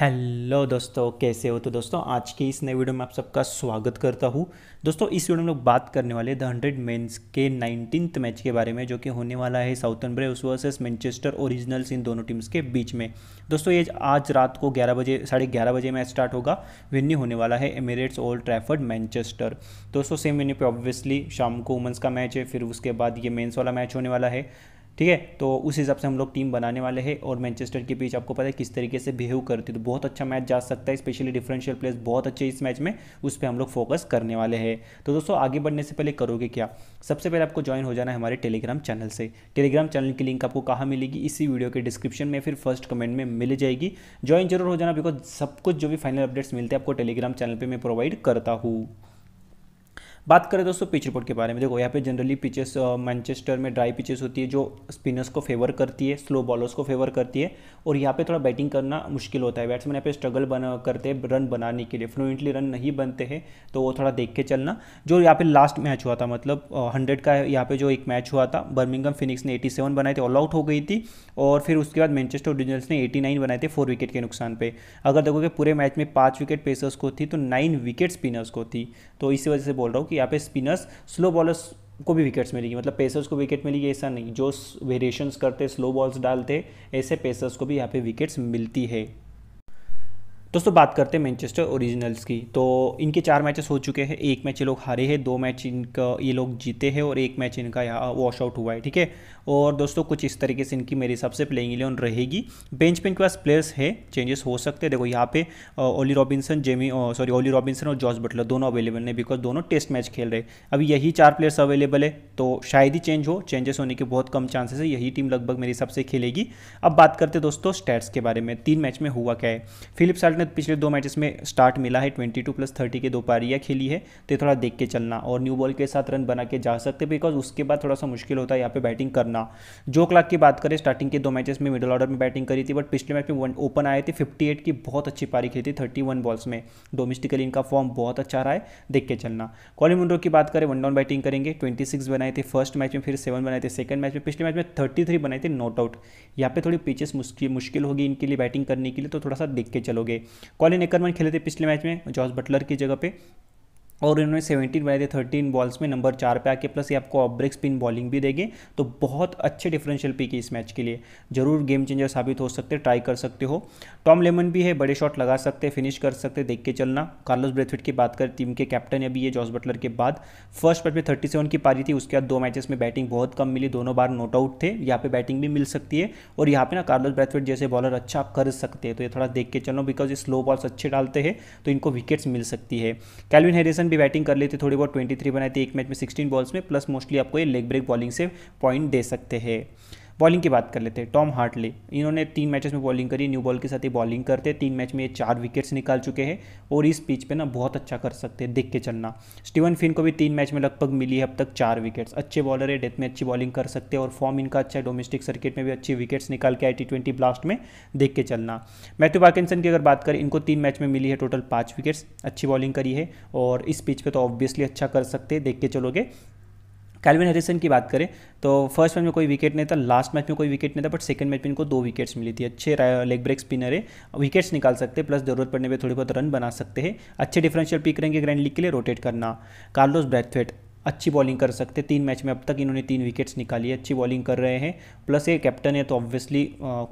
hello दोस्तों कैसे हो तो दोस्तों आज की इस नए वीडियो में आप सबका स्वागत करता हूँ दोस्तों इस वीडियो में लोग बात करने वाले द हंड्रेड मेंस के नाइनटीन मैच के बारे में जो कि होने वाला है southern brave versus Manchester originals इन दोनों टीम्स के बीच में दोस्तों ये आज रात को ग्यारह बजे साढ़े ग्यारह बजे मैच स्टार्ट होगा वेन्यू होने वाला है एमिरेट्स ओल्ड ट्रैफर्ड मैनचेस्टर दोस्तों सेम वेन्यू पे ऑब्वियसली शाम को वुमेंस का मैच है फिर उसके बाद ये मेन्स वाला मैच होने वाला है ठीक है तो उस हिसाब से हम लोग टीम बनाने वाले हैं और मैनचेस्टर के बीच आपको पता है किस तरीके से बिहेव करती है तो बहुत अच्छा मैच जा सकता है स्पेशली डिफरेंशियल प्लेस बहुत अच्छे इस मैच में उस पर हम लोग फोकस करने वाले हैं तो दोस्तों आगे बढ़ने से पहले करोगे क्या सबसे पहले आपको ज्वाइन हो जाना है हमारे टेलीग्राम चैनल से टेलीग्राम चैनल की लिंक आपको कहाँ मिलेगी इसी वीडियो के डिस्क्रिप्शन में फिर फर्स्ट कमेंट में मिल जाएगी ज्वाइन जरूर हो जाना बिकॉज सब कुछ जो भी फाइनल अपडेट्स मिलते हैं आपको टेलीग्राम चैनल पर मैं प्रोवाइड करता हूँ बात करें दोस्तों पिच रिपोर्ट के बारे में देखो यहाँ पे जनरली पिचेस मैनचेस्टर में ड्राई पिचेस होती है जो स्पिनर्स को फेवर करती है स्लो बॉलर्स को फेवर करती है और यहाँ पे थोड़ा बैटिंग करना मुश्किल होता है बैट्समैन यहाँ पे स्ट्रगल बना करते हैं रन बनाने के लिए फ्लुएंटली रन नहीं बनते हैं तो वो थोड़ा देख के चलना जो यहाँ पे लास्ट मैच हुआ था मतलब हंड्रेड का यहाँ पे जो एक मैच हुआ था बर्मिंगम फिनिक्स ने एटी सेवन बनाए थे ऑल आउट हो गई थी और फिर उसके बाद मैनचेस्टर ओरिजिनल्स ने एटी नाइन बनाए थे फोर विकेट के नुकसान पर अगर देखोगे पूरे मैच में पाँच विकेट पेसर्स को थी तो नाइन विकेट स्पिनर्स को थी तो इसी वजह से बोल रहा हूँ कि यहाँ पे स्पिनर्स स्लो बॉलर्स को भी विकेट्स मिलेगी मतलब पेसर्स को विकेट मिलेगी ऐसा नहीं जो वेरिएशंस करते स्लो बॉल्स डालते ऐसे पेसर्स को भी यहाँ पे विकेट्स मिलती है दोस्तों बात करते हैं मैनचेस्टर ओरिजिनल्स की तो इनके चार मैचेस हो चुके हैं एक मैच ये लोग हारे हैं दो मैच इनका ये लोग जीते हैं और एक मैच इनका यहाँ वॉश आउट हुआ है ठीक है और दोस्तों कुछ इस तरीके से इनकी मेरे हिसाब से प्लेइंग इलेवन रहेगी बेंच पे इनके पास प्लेयर्स है चेंजेस हो सकते हैं देखो यहाँ पे Ollie Robinson Jamie sorry Ollie Robinson और जॉर्ज बटलर दोनों अवेलेबल है बिकॉज दोनों टेस्ट मैच खेल रहे अभी यही चार प्लेयर्स अवेलेबल है तो शायद ही चेंज हो चेंजेस होने के बहुत कम चांसेस है यही टीम लगभग मेरे हिसाब से खेलेगी अब बात करते दोस्तों स्टैट्स के बारे में तीन मैच में हुआ क्या है फिलिप विराट ने पिछले दो मैचेस में स्टार्ट मिला है ट्वेंटी टू प्लस थर्टी के दो पारियाँ खेली है तो ये थोड़ा देख के चलना और न्यू बॉल के साथ रन बना के जा सकते बिकॉज उसके बाद थोड़ा सा मुश्किल होता है यहाँ पे बैटिंग करना जो क्लाक की बात करें स्टार्टिंग के दो मैचेस में मिडिल ऑर्डर में बैटिंग करी थी बट पिछले मैच में ओपन आए थे फिफ्टी की बहुत अच्छी पारी खेली थी थर्टी बॉल्स में डोमेस्टिकली इनका फॉर्म बहुत अच्छा रहा है देख के चलना कॉलिन मुंडो की बात करें वन डाउन बैटिंग करेंगे ट्वेंटी सिक्स बनाए थे फर्स्ट मैच में फिर सेवन बनाए थे सेकंड मैच में पिछले मैच में थर्टी थ्री बनाए थे नॉट आउट यहाँ पे थोड़ी पिचेस मुश्किल होगी इनके लिए बैटिंग करने के लिए तो थोड़ा सा देख के चलोगे कॉलिन एकरमन खेले थे पिछले मैच में जॉर्ज बटलर की जगह पे और इन्होंने 17 बनाए थे थर्टीन बॉल्स में नंबर चार पे आके प्लस ये आपको ऑफ ब्रेक स्पिन बॉलिंग भी देंगे तो बहुत अच्छे डिफरेंशियल पी की इस मैच के लिए जरूर गेम चेंजर साबित हो सकते ट्राई कर सकते हो टॉम लेमन भी है बड़े शॉट लगा सकते फिनिश कर सकते देख के चलना कार्लोस ब्रेथविट की बात करें टीम के कैप्टन अभी ये जॉस बटलर के बाद फर्स्ट मैच में थर्टी सेवन की पारी थी उसके बाद दो मैचेस में बैटिंग बहुत कम मिली दोनों बार नोट आउट थे यहाँ पे बैटिंग भी मिल सकती है और यहाँ पे ना कार्लोस ब्रेथविट जैसे बॉलर अच्छा कर सकते हैं तो ये थोड़ा देख के चलना बिकॉज ये स्लो बॉल्स अच्छे डालते हैं तो इनको विकेट्स मिल सकती है कैलविन हैरिसन बैट्समैन भी बैटिंग कर लेते थोड़ी बहुत ट्वेंटी थ्री बनाए थे एक मैच में सिक्सटीन बॉल्स में प्लस मोस्टली आपको ये लेग ब्रेक बॉलिंग से पॉइंट दे सकते हैं बॉलिंग की बात कर लेते हैं टॉम हार्टले इन्होंने तीन मैचेस में बॉलिंग करी न्यू बॉल के साथ ही बॉलिंग करते तीन मैच में ये चार विकेट्स निकाल चुके हैं और इस पिच पे ना बहुत अच्छा कर सकते हैं देख के चलना स्टीवन फिन को भी तीन मैच में लगभग मिली है अब तक चार विकेट्स अच्छे बॉलर है डेथ में अच्छी बॉलिंग कर सकते हैं और फॉर्म इनका अच्छा है डोमेस्टिक सर्किट में भी अच्छी विकेट्स निकाल के आई टी ट्वेंटी ब्लास्ट में देख के चलना मैथ्यू पार्किसन की अगर बात करें इनको तीन मैच में मिली है टोटल पाँच विकेट्स अच्छी बॉलिंग करी है और इस पिच पर तो ऑब्वियसली अच्छा कर सकते हैं देख के चलोगे कैलविन हैरिसन की बात करें तो फर्स्ट मैच में कोई विकेट नहीं था लास्ट मैच में कोई विकेट नहीं था बट सेकंड मैच में इनको दो विकेट्स मिली थी अच्छे लेग ब्रेक स्पिनर है विकेट्स निकाल सकते हैं प्लस जरूरत पड़ने पर थोड़ी बहुत रन बना सकते हैं अच्छे डिफरेंशियल पिक रहेंगे ग्रैंड लीग के लिए रोटेट करना कार्लोस ब्रैथवेट अच्छी बॉलिंग कर सकते तीन मैच में अब तक इन्होंने तीन विकेट्स निकाली है अच्छी बॉलिंग कर रहे हैं प्लस ये कैप्टन है तो ऑब्वियसली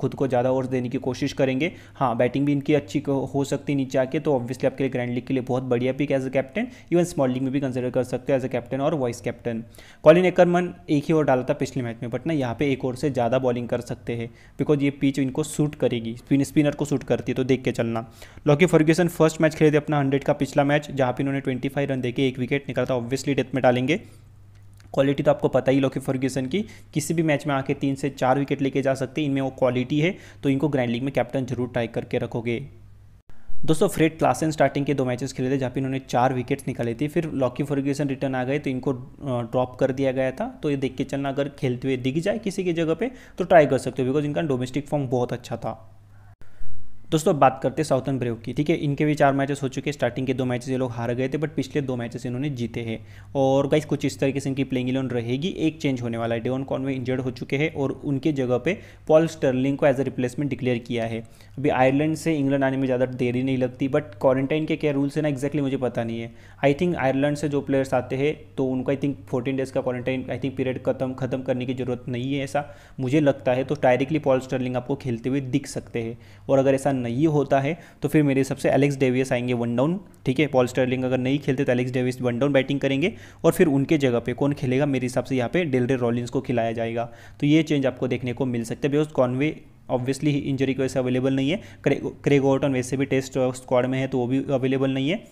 खुद को ज़्यादा ओवर्स देने की कोशिश करेंगे हाँ बैटिंग भी इनकी अच्छी हो सकती है नीचे आके तो ऑब्वियसली आपके लिए ग्रैंड लीग के लिए बहुत बढ़िया pick as a captain even small league में भी कंसिडर कर सकते हैं एज अ कैप्टन और वाइस कैप्टन कॉलिन एकरमन एक ही ओवर डाला था पिछले मैच में बट ना यहाँ पे एक ओवर से ज़्यादा बॉलिंग कर सकते हैं बिकॉज ये पिच इनको सूट करेगी स्पिन स्पिनर को सूट करती है तो देख के चलना लॉकी फर्ग्यूसन फर्स्ट मैच खेले थे अपना हंड्रेड का पिछला मैच जहाँ पर इन्होंने ट्वेंटी रन देकर एक विकेट निकाला था ऑब्वियसली डेथ में डालेंगे जाएंगे क्वालिटी तो आपको पता ही लॉकी फर्ग्यूसन की किसी भी मैच में आके तीन से चार विकेट लेके जा सकते हैं इनमें वो क्वालिटी है तो इनको ग्रैंड लीग में कैप्टन जरूर ट्राई करके रखोगे दोस्तों फ्रेड क्लासन स्टार्टिंग के दो मैचेस खेले थे जहाँ पे इन्होंने चार विकेट्स निकाले थे फिर लॉकी फर्ग्यूसन रिटर्न आ गए तो इनको ड्रॉप कर दिया गया था तो ये देख के चलना अगर खेलते हुए दिख जाए किसी की जगह पे तो ट्राई कर सकते हो बिकॉज इनका डोमेस्टिक फॉर्म बहुत अच्छा था दोस्तों बात करते हैं साउथन ब्रेव की ठीक है इनके भी चार मैचेस हो चुके हैं स्टार्टिंग के दो मैचेस ये लोग हार गए थे बट पिछले दो मैचेस इन्होंने जीते हैं और गाइस कुछ इस तरीके से इनकी प्लेइंग इलेवन रहेगी एक चेंज होने वाला है डेवन कॉनवे इंजर्ड हो चुके हैं और उनके जगह पे पॉल स्टर्लिंग को एज अ रिप्लेसमेंट डिक्लेयर किया है अभी आयरलैंड से इंग्लैंड आने में ज़्यादा देरी नहीं लगती बट क्वारंटाइन के क्या रूल्स है ना एक्जैक्टली मुझे पता नहीं है आई थिंक आयरलैंड से जो प्लेयर्स आते हैं तो उनको आई थिंक फोर्टीन डेज़ का क्वारंटाइन आई थिंक पीरियड खत्म खत्म करने की जरूरत नहीं है ऐसा मुझे लगता है तो डायरेक्टली पॉल स्टर्लिंग आपको खेलते हुए दिख सकते हैं और अगर ऐसा नहीं होता है तो फिर मेरे हिसाब से एलेक्स डेवियस आएंगे वन डाउन ठीक है पॉल स्टर्लिंग अगर नहीं खेलते तो Alex Davies one down batting करेंगे और फिर उनके जगह पे कौन खेलेगा मेरे हिसाब से यहाँ पे डेलरे रॉलिन्स को खिलाया जाएगा तो ये चेंज आपको देखने को मिल सकता है बिकॉज कॉनवे ऑब्वियसली इंजरी की वजह से अवेलेबल नहीं है क्रेग ऑटन वैसे भी टेस्ट स्क्वाड में है तो वो भी अवेलेबल नहीं है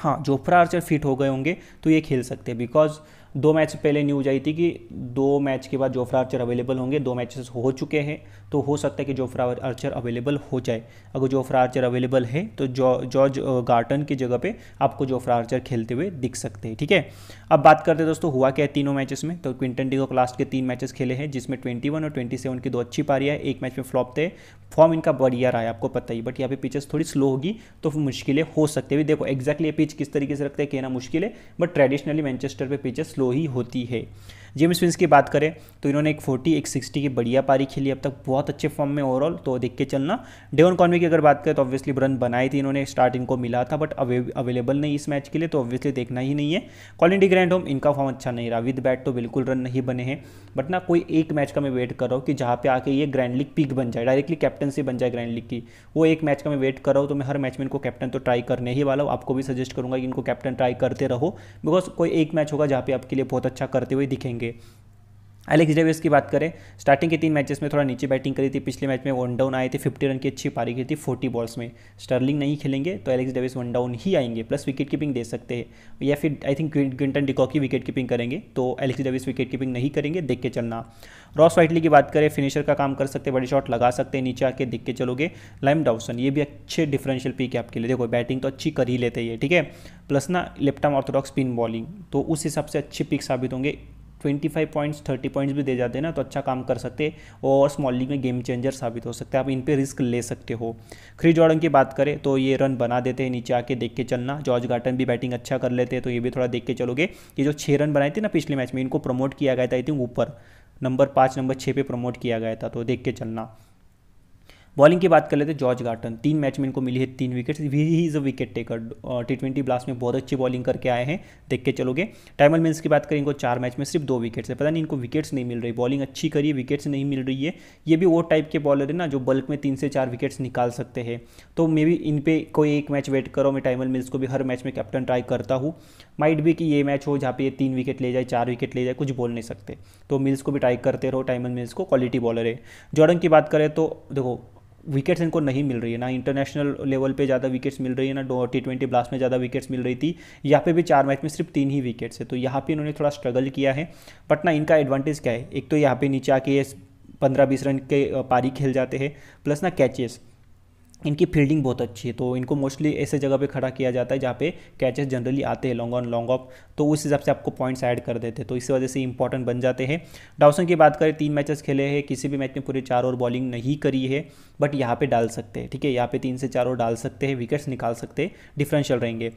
हाँ जोफ्रा आर्चर फिट हो गए होंगे तो ये खेल सकते हैं बिकॉज दो मैच पहले न्यूज आई थी कि दो मैच के बाद जोफ्रा आर्चर अवेलेबल होंगे दो मैचेस हो चुके हैं तो हो सकता है कि जोफ्रा आर्चर अवेलेबल हो जाए अगर जोफ्रा आर्चर अवेलेबल है तो जॉर्ज गार्टन की जगह पे आपको जोफ्रा आर्चर खेलते हुए दिख सकते हैं ठीक है अब बात करते हैं दोस्तों हुआ क्या है तीनों मैचेस में तो क्विंटन डिगोक लास्ट के तीन मैचेस खेले हैं जिसमें ट्वेंटी और ट्वेंटी की दो अच्छी पारी है एक मैच में फ्लॉप थे फॉर्म इनका बढ़िया रहा है आपको पता ही बट यहाँ पे पिचेस थोड़ी स्लो होगी तो मुश्किलें हो सकती है देखो एक्जैक्टली ये पिच किस तरीके से रखते हैं कहना मुश्किल है बट ट्रेडिशनली मैनचेस्टर पर पिचेस स्लो ही होती है जेम्स विंस की बात करें तो इन्होंने एक फोर्टी एक सिक्सटी की बढ़िया पारी खेली अब तक बहुत अच्छे फॉर्म में ओवरऑल तो देख के चलना डेवन कॉनवे की अगर बात करें तो ऑब्वियसली रन बनाई थी इन्होंने स्टार्ट इनको मिला था बट अवेलेबल नहीं इस मैच के लिए तो ऑब्वियसली देखना ही नहीं है कॉलिंडी ग्रैंड होम इनका फॉर्म अच्छा नहीं रहा विद बैट तो बिल्कुल रन नहीं बने हैं बट ना कोई एक मैच का मैं वेट कर रहा हूँ कि जहाँ पे आके ये ग्रैंड लीग पिक बन जाए डायरेक्टली कैप्टनसी बन जाए ग्रैंड लीग की वो एक मैच का मैं वेट कर रहा हूँ तो मैं हर मैच में इनको कैप्टन तो ट्राई करने ही वाला हूँ आपको भी सजेस्ट करूँगा कि इनको कैप्टन ट्राई करते रहो बिकॉज कोई एक मैच होगा जहाँ पे आपके लिए बहुत अच्छा करते हुए दिखेंगे होंगे एलेक्स डेविस की बात करें स्टार्टिंग के तीन मैचेस में थोड़ा नीचे बैटिंग करी थी पिछले मैच में वन डाउन आए थे फिफ्टी रन की अच्छी पारी की थी फोर्टी बॉल्स में स्टर्लिंग नहीं खेलेंगे तो एलेक्स डेविस वन डाउन ही आएंगे प्लस विकेट कीपिंग दे सकते हैं या फिर आई थिंक क्विंटन डिकॉक ही विकेट कीपिंग करेंगे तो एलेक्स डेविस विकेट कीपिंग नहीं करेंगे देख के चलना रॉस वाइटली की बात करें फिनिशर का काम कर सकते बड़े शॉट लगा सकते हैं नीचे आके देख के चलोगे लाइम डाउसन ये भी अच्छे डिफरेंशियल पिक है आपके लिए देखो बैटिंग तो अच्छी कर ही लेते हैं ठीक है प्लस ना left arm orthodox spin bowling तो उस हिसाब से अच्छे पिक साबित होंगे twenty five points thirty points भी दे जाते हैं ना तो अच्छा काम कर सकते और स्मॉल लीग में गेम चेंजर साबित हो सकता है आप इन पर रिस्क ले सकते हो ख्री जॉर्डन की बात करें तो ये रन बना देते हैं नीचे आके देख के चलना जॉर्ज गार्टन भी बैटिंग अच्छा कर लेते हैं तो ये भी थोड़ा देख के चलोगे ये जो छः रन बनाए थे ना पिछले मैच में इनको प्रमोट किया गया था आई थिंक ऊपर नंबर पाँच नंबर छः पे प्रमोट किया गया था तो देख के चलना बॉलिंग की बात कर लेते जॉर्ज गार्टन तीन मैच में इनको मिली है तीन wickets he is a wicket taker T twenty blast में बहुत अच्छी बॉलिंग करके आए हैं देख के चलोगे टाइमल मिन्स की बात करें इनको चार मैच में सिर्फ दो विकेट्स है पता नहीं इनको विकेट्स नहीं मिल रही बॉलिंग अच्छी करिए विकेट्स नहीं मिल रही है ये भी वो टाइप के बॉलर है ना जो बल्क में तीन से चार विकेट्स निकाल सकते हैं तो मे बी इन पर कोई एक मैच वेट करो मैं टाइमल मिल्स को भी हर मैच में कैप्टन ट्राई करता हूँ माइट भी कि ये मैच हो जहाँ पे ये तीन विकेट ले जाए चार विकेट ले जाए कुछ बोल नहीं सकते तो मिल्स को भी ट्राई करते रहो टाइमल मिल्स को क्वालिटी बॉलर है जॉर्डन की बात करें तो देखो विकेट्स इनको नहीं मिल रही है ना इंटरनेशनल लेवल पे ज़्यादा विकेट्स मिल रही है ना टी ट्वेंटी ब्लास्ट में ज़्यादा विकेट्स मिल रही थी यहाँ पे भी चार मैच में सिर्फ तीन ही विकेट्स है तो यहाँ पे इन्होंने थोड़ा स्ट्रगल किया है बट ना इनका एडवांटेज क्या है एक तो यहाँ पे नीचे आके पंद्रह बीस रन के पारी खेल जाते हैं प्लस ना कैचेस इनकी फील्डिंग बहुत अच्छी है तो इनको मोस्टली ऐसे जगह पे खड़ा किया जाता है जहाँ पे कैचेस जनरली आते हैं लॉन्ग ऑन लॉन्ग ऑफ तो उस हिसाब से आपको पॉइंट्स ऐड कर देते हैं तो इस वजह से इंपॉर्टेंट बन जाते हैं डाउसन की बात करें तीन मैचेस खेले हैं किसी भी मैच में पूरे चार ओवर बॉलिंग नहीं करी है बट यहाँ पर डाल सकते हैं ठीक है यहाँ पर तीन से चार ओवर डाल सकते हैं विकेट्स निकाल सकते हैं डिफरेंशियल रहेंगे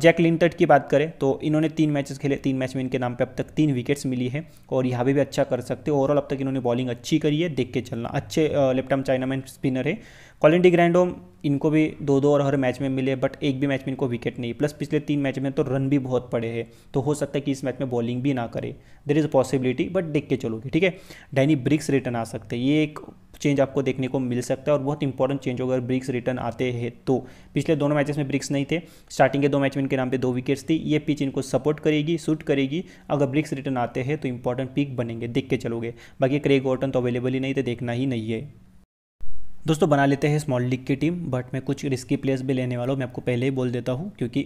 जैक लिंटट की बात करें तो इन्होंने तीन मैचेस खेले तीन मैच में इनके नाम पर अब तक तीन विकेट्स मिली है और यहाँ पर भी अच्छा कर सकते हैं ओवरऑल अब तक इन्होंने बॉलिंग अच्छी करी है देख के चलना अच्छे लेफ्ट आर्म चाइनामैन स्पिनर है कॉलिन डी ग्रैंडोम इनको भी दो दो और हर मैच में मिले बट एक भी मैच में इनको विकेट नहीं प्लस पिछले तीन मैच में तो रन भी बहुत पड़े हैं तो हो सकता है कि इस मैच में बॉलिंग भी ना करे there is a possibility but देख के चलोगे ठीक है डैनी ब्रिक्स रिटर्न आ सकते हैं ये एक चेंज आपको देखने को मिल सकता है और बहुत इंपॉर्टेंट चेंज होगा अगर ब्रिक्स रिटर्न आते हैं तो पिछले दोनों मैचेस में ब्रिक्स नहीं थे स्टार्टिंग के दो मैच में इनके नाम पे दो विकेट्स थी ये पिच इनको सपोर्ट करेगी सूट करेगी अगर ब्रिक्स रिटर्न आते हैं तो इंपॉर्टेंट पिक बनेंगे देख के चलोगे बाकी क्रेग ऑटन तो अवेलेबल ही नहीं थे देखना ही नहीं है दोस्तों बना लेते हैं स्मॉल लीग की टीम बट मैं कुछ रिस्की प्लेयर्स भी लेने वाला हूँ मैं आपको पहले ही बोल देता हूँ क्योंकि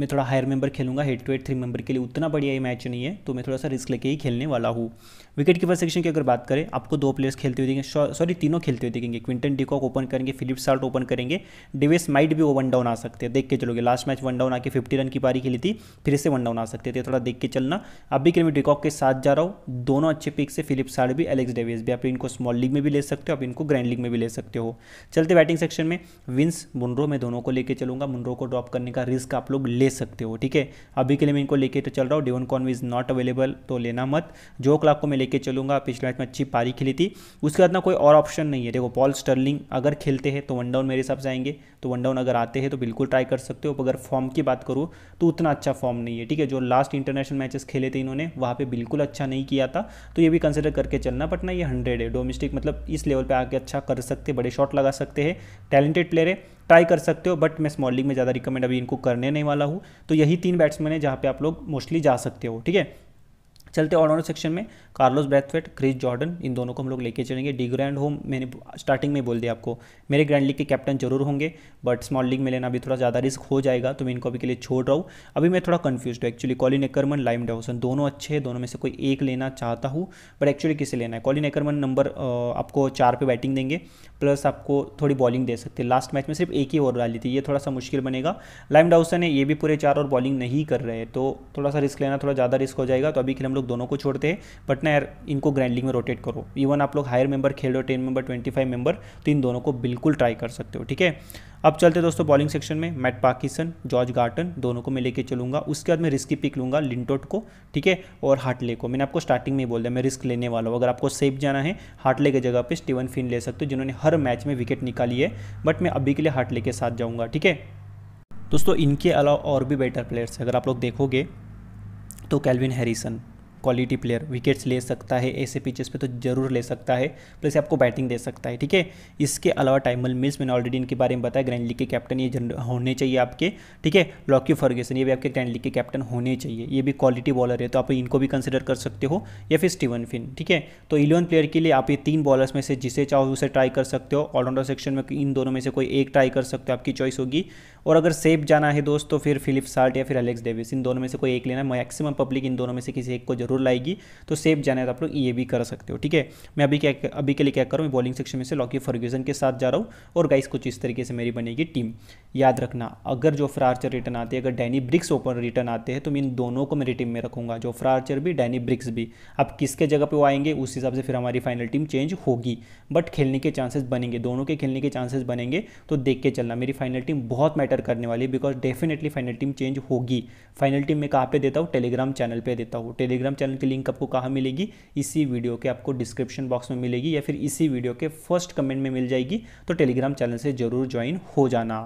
मैं थोड़ा हायर मेंबर खेलूंगा head to head three member के लिए उतना बढ़िया ये मैच नहीं है तो मैं थोड़ा सा रिस्क लेके ही खेलने वाला हूँ विकेट कीपर सेक्शन की अगर बात करें आपको दो प्लेयर्स खेलते हुए देखेंगे सॉरी तीनों खेलते हुए देखेंगे क्विंटन डिकॉक ओपन करेंगे फिलिप साल्ट ओपन करेंगे डिवेस माइट भी वो वन डाउन आ सकते हैं देख के चलोगे लास्ट मैच वन डाउन आके फिफ्टी रन की पारी खेली थी फिर से वन डाउन आ सकते थे तो थोड़ा देख के चलना अभी भी मैं डिकॉक के साथ जा रहा हूँ दोनों अच्छे पिक से फिलिप साल्ट भी एलेक्स डेविस भी आप इनको स्मॉल लीग में भी ले सकते हो आप इनको ग्रैंड लीग में भी ले सकते हो चलते बैटिंग सेक्शन में विंस मुनरो में दोनों को लेकर चलूंगा मुनरो को ड्रॉप करने का रिस्क आप लोग ले सकते हो ठीक है अभी के लिए मैं इनको लेके तो चल रहा हूँ Devon Conway is not available तो लेना मत जो क्लाक को मैं लेके चलूँगा पिछले मैच में अच्छी पारी खेली थी उसके बाद ना कोई और ऑप्शन नहीं है देखो पॉल स्टर्लिंग अगर खेलते हैं तो वन डाउन मेरे हिसाब से आएंगे तो वन डाउन अगर आते हैं तो बिल्कुल ट्राई कर सकते हो अगर फॉर्म की बात करूँ तो उतना अच्छा फॉर्म नहीं है ठीक है जो लास्ट इंटरनेशनल मैचेस खेले थे इन्होंने वहाँ पर बिल्कुल अच्छा नहीं किया था तो ये भी कंसिडर करके चलना बट ना ये हंड्रेड है डोमेस्टिक मतलब इस लेवल पर आके अच्छा कर सकते बड़े शॉट लगा सकते हैं टैलेंटेड प्लेयर है ट्राई कर सकते हो बट मैं स्मॉल लीग में ज़्यादा रिकमेंड अभी इनको करने नहीं वाला हूँ हूँ तो यही तीन बैट्समैन है जहाँ पे आप लोग मोस्टली जा सकते हो ठीक है चलते ऑलराउंडर सेक्शन में कार्लोस ब्रैथवेट क्रिस जॉर्डन इन दोनों को हम लोग लेके चलेंगे डी ग्रैंड होम मैंने स्टार्टिंग में बोल दिया आपको मेरे ग्रैंड लीग के कैप्टन जरूर होंगे बट स्मॉल लीग में लेना अभी थोड़ा ज़्यादा रिस्क हो जाएगा तो मैं इनको अभी के लिए छोड़ रहा हूँ अभी मैं थोड़ा कन्फ्यूज हूँ actually Colin Ackermann Liam Dawson दोनों अच्छे हैं दोनों में से कोई एक लेना चाहता हूँ बट एक्चुअली किसे लेना है कॉलिन एकरमन नंबर आपको चार पे बैटिंग देंगे प्लस आपको थोड़ी बॉलिंग दे सकते हैं लास्ट मैच में सिर्फ एक ही ओवर डाली थी ये थोड़ा सा मुश्किल बनेगा लाइम डाउसन है ये भी पूरे चार ओवर बॉलिंग नहीं कर रहे तो थोड़ा सा रिस्क लेना थोड़ा ज़्यादा रिस्क हो जाएगा तो अभी के लिए हम लोग लोग दोनों को छोड़ते हैं बट ना यार इनको ग्रैंड लीग में रोटेट करो इवन आप लोग हायर मेंबर खेल रहे हो ten member twenty five member तो इन दोनों को बिल्कुल ट्राई कर सकते हो ठीक है अब चलते दोस्तों बॉलिंग सेक्शन में मैट पाकिसन जॉर्ज गार्टन दोनों को मैं लेके चलूंगा उसके बाद मैं रिस्की पिक लूंगा लिंटोट को ठीक है और हार्टले को मैंने आपको स्टार्टिंग में ही बोल दिया मैं रिस्क लेने वाला हूँ अगर आपको सेफ जाना है हार्टले की जगह पे स्टीवन फिन ले सकते हो जिन्होंने हर मैच में विकेट निकाली है बट मैं अभी के लिए हार्टले के साथ जाऊँगा ठीक है दोस्तों इनके अलावा और भी बेटर प्लेयर्स हैं अगर आप लोग देखोगे तो Calvin Harrison quality player wickets ले सकता है ऐसे पिचेस पे तो जरूर ले सकता है प्लस तो आपको बैटिंग दे सकता है ठीक है इसके अलावा टाइमल मिल्स मैंने ऑलरेडी इनके बारे में बताया ग्रैंड लीग के कैप्टन ये होने चाहिए आपके ठीक है लॉकी फर्गेसन ये भी आपके ग्रैंड लीग के कैप्टन होने चाहिए ये भी क्वालिटी बॉलर है तो आप इनको भी कंसिडर कर सकते हो या फिर स्टीवन फिन ठीक है तो इलेवन प्लेयर के लिए आप ये तीन बॉलर्स में से जिसे चाहो उसे ट्राई कर सकते हो ऑलराउंडर सेक्शन में इन दोनों में से कोई एक ट्राई कर सकते हो आपकी चॉइस होगी और अगर सेफ जाना है दोस्त तो फिर फिलिप साल्ट या फिर एलेक्स डेविस इन दोनों में से कोई एक लेना मैक्सिमम पब्लिक इन दोनों में से किसी एक को जरूर जरूर लाएगी तो सेफ जाना है तो आप लोग ये भी कर सकते हो ठीक है मैं अभी क्या अभी के लिए क्या करूँ मैं बॉलिंग सेक्शन में से लॉकी फर्ग्यूजन के साथ जा रहा हूँ और गाइस कुछ इस तरीके से मेरी बनेगी टीम याद रखना अगर जो फ्रार्चर रिटर्न आते हैं अगर डैनी ब्रिक्स ओपन रिटर्न आते हैं तो मैं इन दोनों को मेरी टीम में रखूंगा जो फ्रार्चर भी डैनी ब्रिक्स भी अब किसके जगह पर वो आएंगे उस हिसाब से फिर हमारी फाइनल टीम चेंज होगी बट खेलने के चांसेस बनेंगे दोनों के खेलने के चांसेस बनेंगे तो देख के चलना मेरी फाइनल टीम बहुत मैटर करने वाली है because definitely final team change होगी फाइनल टीम मैं कहाँ पे देता हूँ टेलीग्राम चैनल पे देता हूँ टेलीग्राम चैनल की लिंक आपको कहाँ मिलेगी इसी वीडियो के आपको डिस्क्रिप्शन बॉक्स में मिलेगी या फिर इसी वीडियो के फर्स्ट कमेंट में मिल जाएगी तो टेलीग्राम चैनल से जरूर ज्वाइन हो जाना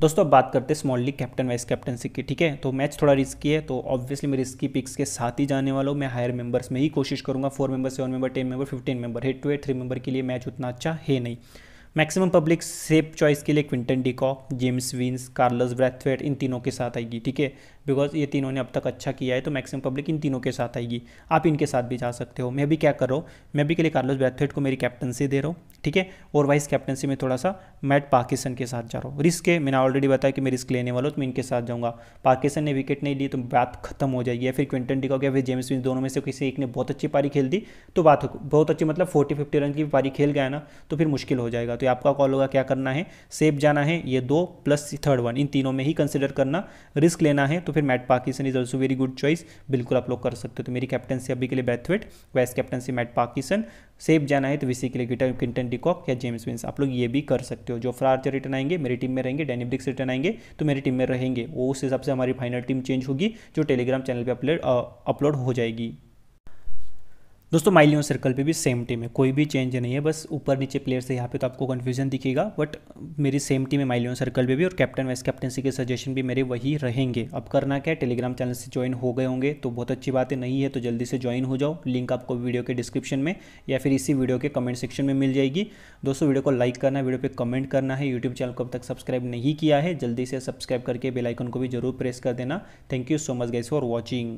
दोस्तों अब बात करते हैं small league captain vice captainship की ठीक है तो मैच थोड़ा रिस्की है तो ऑब्वियसली मैं रिस्की पिक्स के साथ ही जाने वाला हूँ मैं हायर मेंबर्स में ही कोशिश करूंगा four member seven member ten member fifteen member head to eight three member के लिए मैच उतना अच्छा है नहीं मैक्सिमम पब्लिक सेफ चॉइस के लिए Quinton de Kock James Vince Carlos Brathwaite इन तीनों के साथ आएगी ठीक है बिकॉज ये तीनों ने अब तक अच्छा किया है तो मैक्सिमम पब्लिक इन तीनों के साथ आएगी आप इनके साथ भी जा सकते हो मैं भी क्या कर रहा हूँ मैं भी के लिए कार्लस ब्रैथवेट को मेरी कैप्टनसी दे रहा हूँ ठीक है और वाइस कैप्टनसी में थोड़ा सा मैट पाकिस्तान के साथ जा रहा हूँ रिस्क है मैंने ऑलरेडी बताया कि मैं रिस्क लेने वाला हूँ तो मैं इनके साथ जाऊँगा पाकिस्तान ने विकेट नहीं ली तो बात खत्म हो जाएगी या फिर क्विंटन डिकॉक या फिर जेम्स विंस दोनों में से किसी एक ने बहुत अच्छी पारी खेल दी तो बात बहुत अच्छी मतलब फोर्टी फिफ्टी रन की पारी खेल गया ना तो फिर मुश्किल हो जाएगा तो तो आपका कॉल होगा क्या करना है सेफ जाना है ये दो प्लस थर्ड वन इन तीनों में ही कंसिडर करना रिस्क लेना है तो फिर Matt Parkinson is also very good choice बिल्कुल आप लोग कर सकते हो तो मेरी कैप्टनसी अभी के लिए Brathwaite vice captaincy Matt Parkinson safe जाना है तो विसी के लिए गिटर किंटन डिकॉक या जेम्स विंस आप लोग ये भी कर सकते हो जो फ्रार्चर रिटर्न आएंगे मेरी टीम में रहेंगे डेनी ब्रिक्स रिटर्न आएंगे तो मेरी टीम में रहेंगे वो उस हिसाब से हमारी फाइनल टीम चेंज होगी जो टेलीग्राम चैनल पर अपलोड अपलोड हो जाएगी दोस्तों माइलियन सर्कल पे भी सेम टीम है कोई भी चेंज नहीं है बस ऊपर नीचे प्लेयर्स है यहाँ पे तो आपको कन्फ्यूजन दिखेगा बट मेरी सेम टीम है माइलियन सर्कल पे भी और कैप्टन वाइस कैप्टनसी के सजेशन भी मेरे वही रहेंगे अब करना क्या टेलीग्राम चैनल से ज्वाइन हो गए होंगे तो बहुत अच्छी बातें नहीं है तो जल्दी से ज्वाइन हो जाओ लिंक आपको वीडियो के डिस्क्रिप्शन में या फिर इसी वीडियो के कमेंट सेक्शन में मिल जाएगी दोस्तों वीडियो को लाइक करना है वीडियो पर कमेंट करना है यूट्यूब चैनल को अब तक सब्सक्राइब नहीं किया है जल्दी से सब्सक्राइब करके बेलाइकन को भी जरूर प्रेस कर देना thank you so much guys for watching